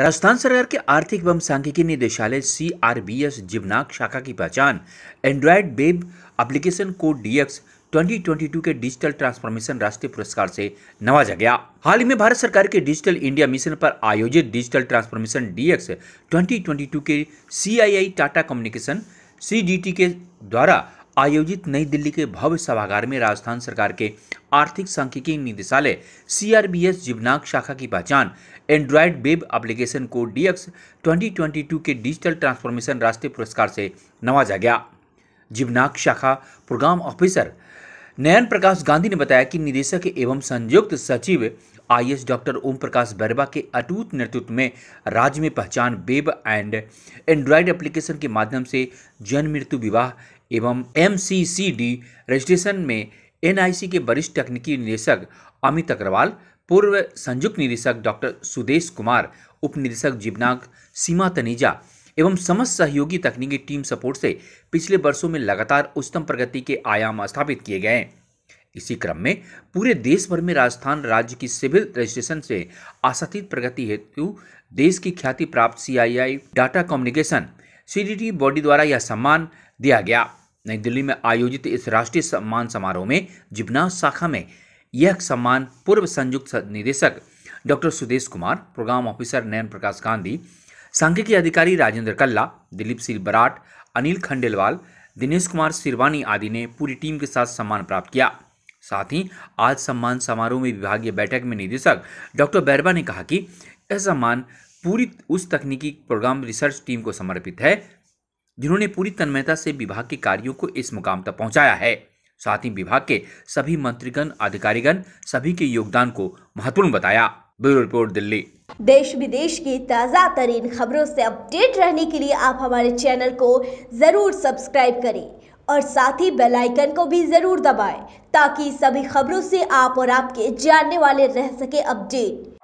राजस्थान सरकार के आर्थिक एवं सांख्यिकी निदेशालय सी आर बी एस जिवनाक शाखा की पहचान एंड्रॉयड बेब एप्लीकेशन को डीएक्स 2022 के डिजिटल ट्रांसफॉर्मेशन राष्ट्रीय पुरस्कार से नवाजा गया हाल ही में भारत सरकार के डिजिटल इंडिया मिशन पर आयोजित डिजिटल ट्रांसफॉर्मेशन डीएक्स 2022 के सीआईआई टाटा कम्युनिकेशन सीडीटी के द्वारा आयोजित नई दिल्ली के भव्य सभागार में राजस्थान सरकार के आर्थिक सांख्यिकी निदेशालय सीआरबीएस जिबनाक शाखा की पहचान एंड्रॉयड वेब एप्लीकेशन को डीएक्स 2022 के डिजिटल ट्रांसफॉर्मेशन राष्ट्रीय पुरस्कार से नवाजा गया जिबनाक शाखा प्रोग्राम ऑफिसर नयन प्रकाश गांधी ने बताया कि निदेशक एवं संयुक्त सचिव I S doctor Om Prakash Bairwa के अटूट नेतृत्व में राज्य में पहचान वेब एंड एंड्रॉयड एप्लीकेशन के माध्यम से जन मृत्यु विवाह एवं एम रजिस्ट्रेशन में एनआईसी के वरिष्ठ तकनीकी निदेशक अमित अग्रवाल पूर्व संयुक्त निदेशक डॉक्टर सुदेश कुमार उप निदेशक जीवनाग सीमा तनेजा एवं समस्त सहयोगी तकनीकी टीम सपोर्ट से पिछले वर्षों में लगातार उच्चतम प्रगति के आयाम स्थापित किए गए हैं इसी क्रम में पूरे देश भर में राजस्थान राज्य की सिविल रजिस्ट्रेशन से आसथित प्रगति हेतु देश की ख्याति प्राप्त CII data communication CDT body द्वारा यह सम्मान दिया गया नई दिल्ली में आयोजित इस राष्ट्रीय सम्मान समारोह में जिबनास शाखा में यह सम्मान पूर्व संयुक्त निदेशक doctor Sudesh Kumar program officer Nayan Prakash Gandhi सांख्यिकी अधिकारी राजेंद्र कल्ला दिलीप सिंह बराट अनिल खंडेलवाल दिनेश कुमार सिरवानी आदि ने पूरी टीम के साथ सम्मान प्राप्त किया साथ ही आज सम्मान समारोह में विभागीय बैठक में निदेशक डॉक्टर बैरवा ने कहा कि यह सम्मान पूरी उस तकनीकी प्रोग्राम रिसर्च टीम को समर्पित है जिन्होंने पूरी तन्मयता से विभाग के कार्यों को इस मुकाम तक पहुंचाया है साथ ही विभाग के सभी मंत्रीगण अधिकारीगण सभी के योगदान को महत्वपूर्ण बताया ब्यूरो रिपोर्ट दिल्ली देश विदेश की ताज़ा तरीन खबरों से अपडेट रहने के लिए आप हमारे चैनल को ज़रूर सब्सक्राइब करें और साथ ही बेल आइकन को भी ज़रूर दबाएं ताकि सभी खबरों से आप और आपके जानने वाले रह सके अपडेट